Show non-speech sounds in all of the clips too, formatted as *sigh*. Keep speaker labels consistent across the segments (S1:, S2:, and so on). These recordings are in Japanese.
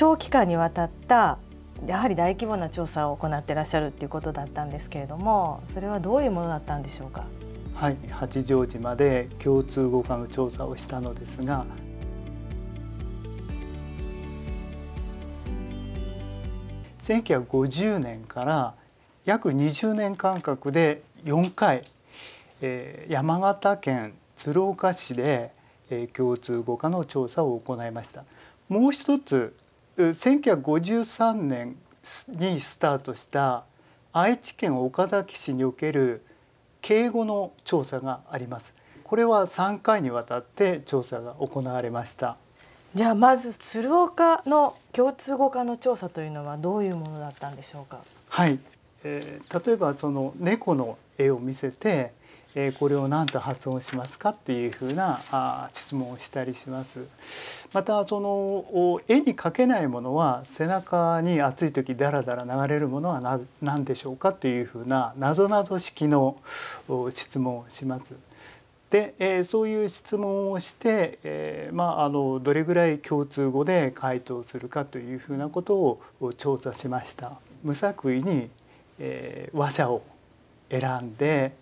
S1: 長期間にわたったやはり大規模な調査を行ってらっしゃるっていうことだったんですけれどもそれはどういうものだったんでしょうか
S2: はい八丈島で共通語化の調査をしたのですが1950年から約20年間隔で4回、えー、山形県鶴岡市で、えー、共通語化の調査を行いました。もう一つ1953年にスタートした愛知県岡崎市における敬語の調査があります
S1: これは3回にわたって調査が行われましたじゃあまず鶴岡の共通語化の調査というのはどういうものだったんでしょうかはい、
S2: えー、例えばその猫の絵を見せてえこれを何と発音しますかっていうふうなあ質問をしたりします。またその絵に描けないものは背中に暑い時ダラダラ流れるものは何でしょうかというふうな謎ぞなぞ式の質問をします。で、えー、そういう質問をして、えー、まあ、あのどれぐらい共通語で回答するかというふうなことを調査しました。無作為に、えー、話者を選んで、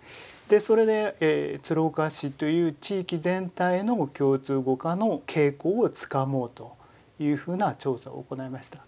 S2: でそれで、えー、鶴岡市という地域全体の共通語化の傾向をつかもうというふうな調査を行いました。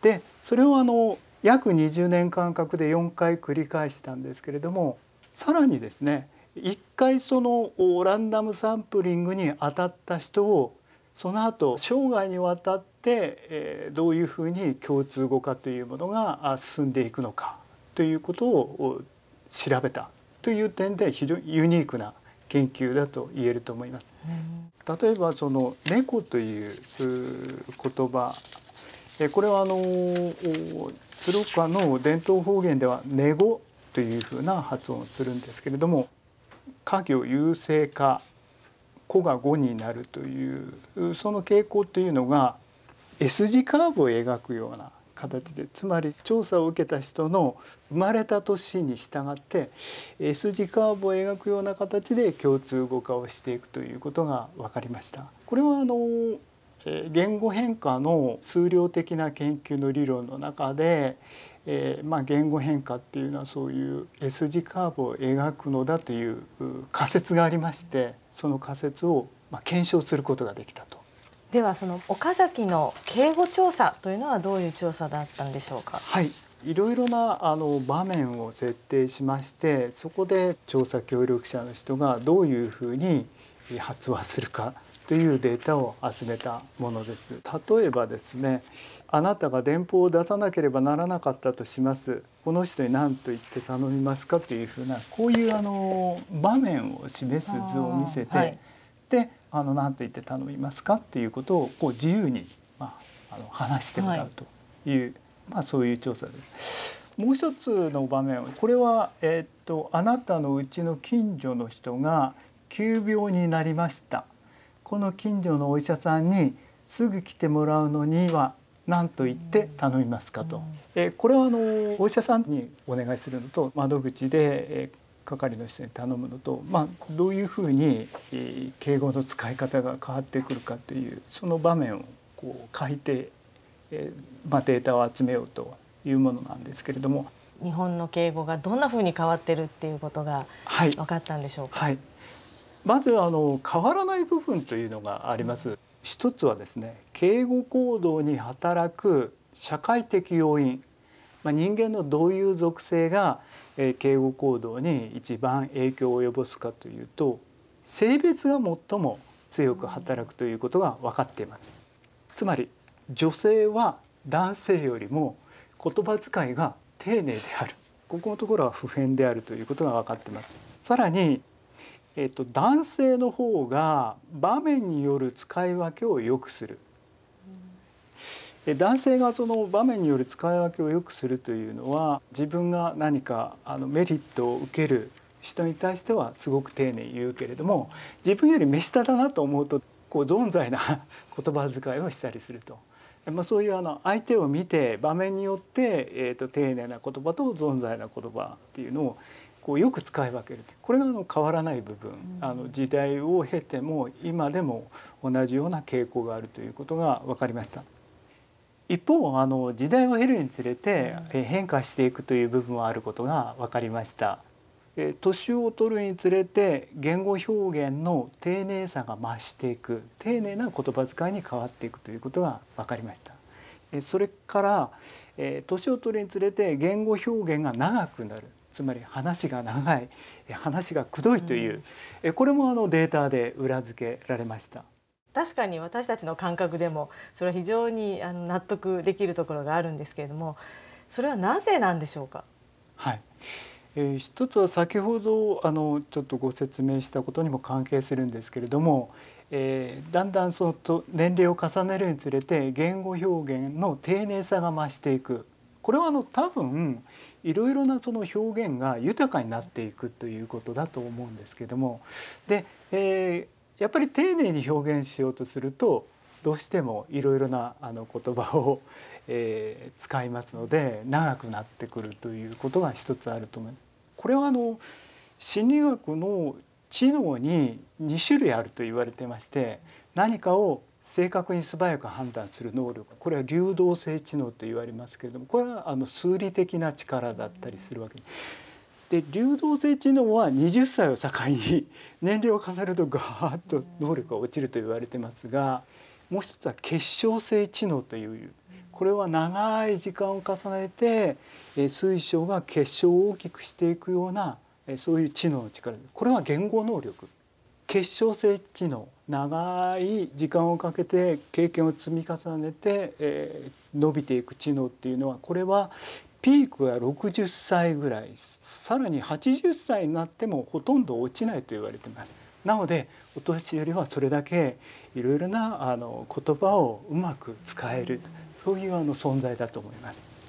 S2: でそれをあの約20年間隔で4回繰り返したんですけれどもさらにですね一回そのランダムサンプリングに当たった人をその後生涯にわたって、えー、どういうふうに共通語化というものが進んでいくのかということを調べたという点で非常にユニークな研究だと言えると思います。例えばその猫という言葉これはあの鶴岡の伝統方言では「猫」というふうな発音をするんですけれども家業優勢化子が5になるというその傾向というのが S 字カーブを描くような形でつまり調査を受けた人の生まれた年に従って S 字カーブを描くような形で共通語化をしていくということが分かりました。これはあの言語変化の数量的な研究の理論の中で、えー、まあ、言語変化っていうのはそういう S 字カーブを描くのだという仮説がありましてその仮説をま検証することができたと。
S1: ではその岡崎の警護調査というのはどういう調査だったんでしょうか。はいいろいろなあ
S2: の場面を設定しましてそこで調査協力者の人がどういうふうに発話するかというデータを集めたものです例えばですねあなたが電報を出さなければならなかったとしますこの人に何と言って頼みますかというふうなこういうあの場面を示す図を見せて、はい、であの何と言って頼みますかっていうことをこう自由に、まあ、あの話してもらうという、はい、まあ、そういう調査です。もう一つの場面これは、えー、っとあなたのうちの近所の人が急病になりましたこの近所のお医者さんにすぐ来てもらうのには何と言って頼みますかと、えー、これはあのお医者さんにお願いするのと窓口で、えー、係の人に頼むのと、まあ、どういうふうに敬語の使い方が変わってくるかっていうその場面をこう書いて、えまあ、データを集めようというものなんですけれども。
S1: 日本の敬語がどんなふうに変わってるっていうことが分かったんでしょうか、はいはい、
S2: まずあの変わらない部分というのがあります。一つはですね敬語行動に働く社会的要因まあ、人間のどういう属性が、え敬語行動に一番影響を及ぼすかというと性別が最も強く働くということが分かっています。つまり女性は男性よりも言葉遣いが丁寧であるここのところは普遍であるということが分かってます。さらにえっと、男性の方が場面による使い分けを良くする男性がその場面による使い分けを良くするというのは自分が何かあのメリットを受ける人に対してはすごく丁寧に言うけれども自分より目下だなと思うとこう存在な *laughs* 言葉遣いをしたりすると。まあ、そういうあの相手を見て場面によって、えと丁寧な言葉と存在な言葉っていうのをこうよく使い分けるこれがあの変わらない部分、あの時代を経ても今でも同じような傾向があるということが分かりました。一方あの時代を経るにつれて変化していくという部分はあることが分かりました。年を取るにつれて言語表現の丁寧さが増していく丁寧な言葉遣いに変わっていくということが分かりました。それから年を取るにつれて言語表現が長くなるつまり話が長い話がくどいという、これもあのデータで裏付けられました。
S1: 確かに私たちの感覚でもそれは非常にあの納得できるところがあるんですけれどもそれはなぜなんでしょうか
S2: はい、えー、一つは先ほどあのちょっとご説明したことにも関係するんですけれども、えー、だんだんそのと年齢を重ねるにつれて言語表現の丁寧さが増していくこれはあの多分いろいろなその表現が豊かになっていくということだと思うんですけどもで、えーやっぱり丁寧に表現しようとするとどうしてもいろいろなあの言葉を、えー、使いますので長くなってくるということが一つあると思います。これはあの心理学の知能に2種類あると言われてまして何かを正確に素早く判断する能力これは流動性知能と言われますけれどもこれはあの数理的な力だったりするわけです。で流動性知能は20歳を境に *laughs* 年齢を重ねるとガーッと能力が落ちると言われてますがもう一つは結晶性知能というこれは長い時間を重ねて水晶が結晶を大きくしていくようなそういう知能の力これは言語能力結晶性知能長い時間をかけて経験を積み重ねて、え伸びていく知能っていうのはこれはピークは60歳ぐらいさらに80歳になってもほとんど落ちないと言われてます。なのでお年寄りはそれだけいろいろなあの言葉をうまく
S1: 使えるそういうあの存在だと思います。